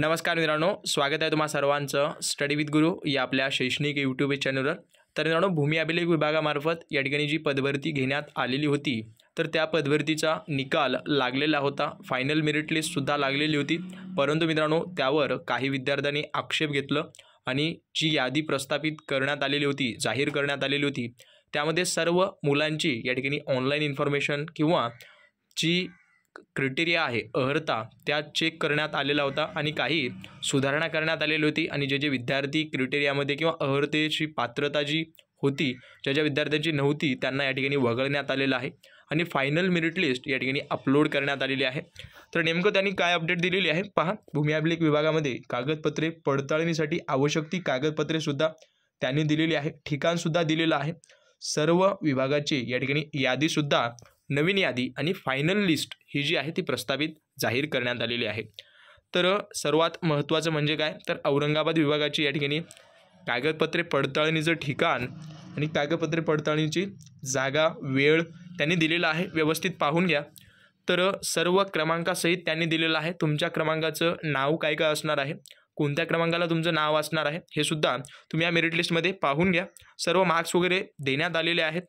नमस्कार मित्रांनो स्वागत आहे तुम्हा सर्वांचं स्टडी विथ गुरु या आपल्या शैक्षणिक यूट्यूब चॅनलवर तर मित्रांनो भूमी अभिलेख विभागामार्फत या ठिकाणी जी पदभरती घेण्यात आलेली होती तर त्या पदभरतीचा निकाल लागलेला होता फायनल मेरिट लिस्टसुद्धा लागलेली होती परंतु मित्रांनो त्यावर काही विद्यार्थ्यांनी आक्षेप घेतलं आणि जी यादी प्रस्थापित करण्यात आलेली होती जाहीर करण्यात आलेली होती त्यामध्ये सर्व मुलांची या ठिकाणी ऑनलाईन इन्फॉर्मेशन किंवा जी क्रिटेरिया आहे अर्हता त्या चेक करण्यात आलेला होता आणि काही सुधारणा करण्यात आलेली होती आणि जे जे विद्यार्थी क्रिटेरियामध्ये किंवा अर्हतेची पात्रता जी होती ज्या ज्या विद्यार्थ्यांची नव्हती त्यांना या ठिकाणी वगळण्यात आलेलं आहे आणि फायनल मेरिट लिस्ट या ठिकाणी अपलोड करण्यात आलेली आहे तर नेमकं त्यांनी काय अपडेट दिलेली आहे पहा भूमी अभिलेख विभागामध्ये कागदपत्रे पडताळणीसाठी आवश्यक ती कागदपत्रेसुद्धा त्यांनी दिलेली आहे ठिकाणसुद्धा दिलेलं आहे सर्व विभागाची या ठिकाणी यादीसुद्धा नवीन यादी आणि फायनल लिस्ट ही जी आहे ती प्रस्तावित जाहीर करण्यात आलेली आहे तर सर्वात महत्त्वाचं म्हणजे काय तर औरंगाबाद विभागाची या ठिकाणी कागदपत्रे पडताळणीचं ठिकाण आणि कागदपत्रे पडताळणीची जागा वेळ त्यांनी दिलेला आहे व्यवस्थित पाहून घ्या तर सर्व क्रमांकासहित त्यांनी दिलेलं आहे तुमच्या क्रमांकाचं नाव काय काय असणार आहे कोणत्या क्रमांकाला तुमचं नाव असणार आहे हे सुद्धा तुम्ही या मेरिट लिस्टमध्ये पाहून घ्या सर्व मार्क्स वगैरे देण्यात आलेले आहेत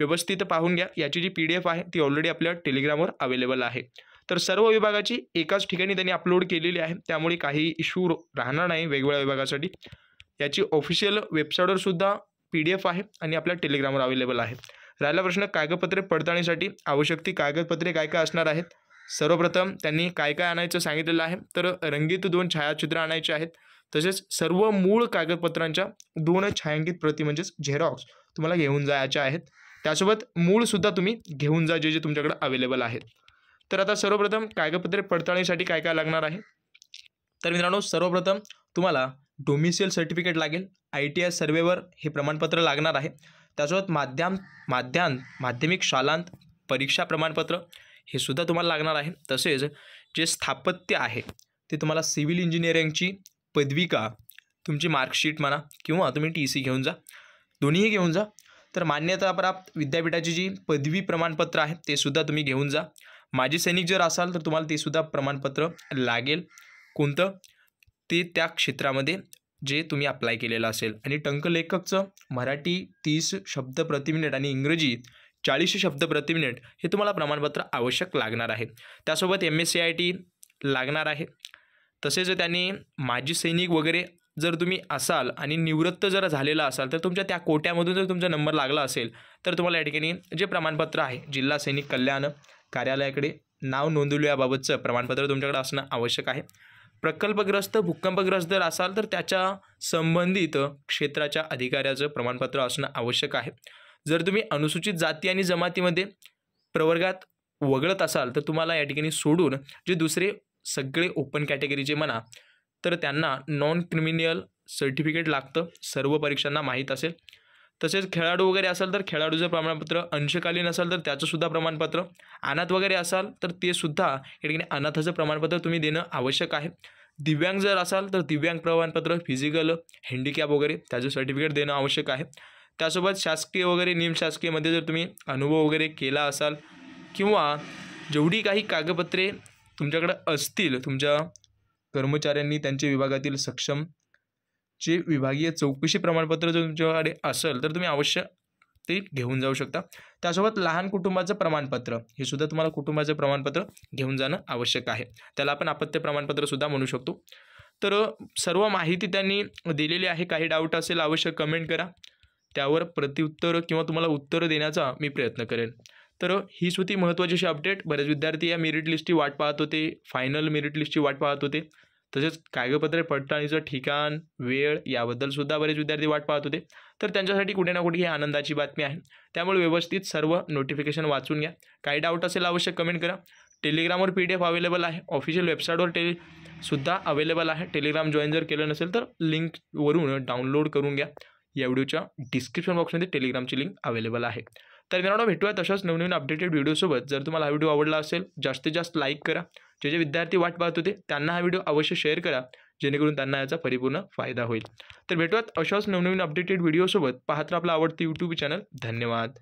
व्यवस्थित पाहून घ्या याची जी पी डी एफ आहे ती ऑलरेडी आपल्या टेलिग्रामवर अवेलेबल आहे तर सर्व विभागाची एकाच ठिकाणी त्यांनी अपलोड केलेली आहे त्यामुळे काही इशू राहणार नाही वेगवेगळ्या विभागासाठी याची ऑफिशियल वेबसाईटवर सुद्धा पी डी एफ आहे आणि आपल्या टेलिग्रामवर अवेलेबल आहे राहिला प्रश्न कागदपत्रे पडताळणीसाठी आवश्यक ती कागदपत्रे काय काय असणार आहेत सर्वप्रथम त्यांनी काय काय आणायचं सांगितलेलं आहे तर रंगीत दोन छायाचित्र आणायचे आहेत तसेच सर्व मूळ कागदपत्रांच्या दोन छायांकित प्रती म्हणजेच झेरॉक्स तुम्हाला घेऊन जायच्या आहेत त्यासोबत मूळसुद्धा तुम्ही घेऊन जा जे जे तुमच्याकडे अवेलेबल आहेत तर आता सर्वप्रथम कागदपत्रे पडताळणीसाठी काय काय लागणार आहे तर मित्रांनो सर्वप्रथम तुम्हाला डोमिसियल सर्टिफिकेट लागेल आय टी आय सर्वेवर हे प्रमाणपत्र लागणार आहे त्यासोबत माध्यम माध्यान माध्यमिक शालांत परीक्षा प्रमाणपत्र हे सुद्धा तुम्हाला लागणार आहे तसेच जे स्थापत्य आहे ते तुम्हाला सिव्हिल इंजिनिअरिंगची पदविका तुमची मार्कशीट म्हणा किंवा तुम्ही टी सी घेऊन जा दोन्हीही घेऊन जा तर मान्यताप्राप्त विद्यापीठाची जी पदवी प्रमाणपत्र आहे ते सुद्धा तुम्ही घेऊन जा माजी सैनिक जर असाल तर तुम्हाला ते सुद्धा प्रमाणपत्र लागेल कोणतं ते त्या क्षेत्रामध्ये जे तुम्ही अप्लाय केलेलं असेल आणि टंकलेखकचं मराठी तीस शब्द प्रति मिनिट आणि इंग्रजी चाळीस शब्द प्रति मिनिट हे तुम्हाला प्रमाणपत्र आवश्यक लागणार आहे त्यासोबत M S C I T लागणार आहे तसेच त्यांनी माजी सैनिक वगैरे जर तुम्ही असाल आणि निवृत्त जर झालेला असाल तर तुमच्या त्या कोट्यामधून जर तुमचा नंबर लागला असेल तर तुम्हाला या ठिकाणी जे प्रमाणपत्र आहे जिल्हा सैनिक कल्याण कार्यालयाकडे नाव नोंदवलं याबाबतचं प्रमाणपत्र तुमच्याकडे असणं आवश्यक आहे प्रकल्पग्रस्त भूकंपग्रस्त जर असाल तर त्याच्या संबंधित क्षेत्राच्या अधिकाऱ्याचं प्रमाणपत्र असणं आवश्यक आहे जर तुम्ही अनुसूचित जाती आणि जमातीमध्ये प्रवर्गात वगळत असाल तर तुम्हाला या ठिकाणी सोडून जे दुसरे सगळे ओपन कॅटेगरीचे म्हणा तर त्यांना नॉन क्रिमिनियल सर्टिफिकेट लागतं सर्व परीक्षांना माहीत असेल तसेच खेळाडू वगैरे असाल तर खेळाडूचं प्रमाणपत्र अंशकालीन असाल तर त्याचंसुद्धा प्रमाणपत्र अनाथ वगैरे असाल तर ते सुद्धा या ठिकाणी अनाथाचं प्रमाणपत्र तुम्ही देणं आवश्यक आहे दिव्यांग जर असाल तर दिव्यांग प्रमाणपत्र फिजिकल हँडिकॅप वगैरे त्याचं सर्टिफिकेट देणं आवश्यक आहे त्यासोबत शासकीय वगैरे निमशासकीयमध्ये जर तुम्ही अनुभव वगैरे केला असाल किंवा जेवढी काही कागदपत्रे तुमच्याकडं असतील तुमच्या कर्मचाऱ्यांनी त्यांचे विभागातील सक्षम जे विभागीय चौकशी प्रमाणपत्र जर तुमच्याकडे असेल तर तुम्ही अवश्य ते घेऊन जाऊ शकता त्यासोबत लहान कुटुंबाचं प्रमाणपत्र हे सुद्धा तुम्हाला कुटुंबाचं प्रमाणपत्र घेऊन जाणं आवश्यक आहे त्याला आपण अपत्य प्रमाणपत्रसुद्धा म्हणू शकतो तर सर्व माहिती त्यांनी दिलेली आहे काही डाऊट असेल आवश्यक कमेंट करा त्यावर प्रतिउत्तर किंवा तुम्हाला उत्तर देण्याचा मी प्रयत्न करेन तर ही होती महत्त्वाची अशी अपडेट बरेच विद्यार्थी या मेरिट लिस्टची वाट पाहत होते फायनल मेरिट लिस्टची वाट पाहत होते तसेच कागदपत्रे पडताळणीचं ठिकाण वेळ याबद्दलसुद्धा बरेच विद्यार्थी वाट पाहत होते तर त्यांच्यासाठी कुठे ना कुठे ही आनंदाची बातमी आहे त्यामुळे व्यवस्थित सर्व नोटिफिकेशन वाचून घ्या काही डाऊट असेल आवश्यक कमेंट करा टेलिग्रामवर पी डी एफ अवेलेबल आहे ऑफिशियल वेबसाईटवर टेलि सुद्धा अवेलेबल आहे टेलिग्राम जॉईन जर केलं नसेल तर लिंकवरून डाउनलोड करून घ्या या व्हिडिओच्या डिस्क्रिप्शन बॉक्समध्ये टेलिग्रामची लिंक अवेलेबल आहे तर मित्रांनो भेटूया तशाच नवनवीन अपडेटेड व्हिडिओसोबत जर तुम्हाला हा व्हिडिओ आवडला असेल जास्तीत जास्त लाईक करा जे जे विद्यार्थी वाट पाहत होते त्यांना हा व्हिडिओ अवश्य शेअर करा जेणेकरून त्यांना याचा परिपूर्ण फायदा होईल तर भेटूयात अशाच नवनवीन अपडेटेड व्हिडिओसोबत पाहत आपला आवडतं यूट्यूब चॅनल धन्यवाद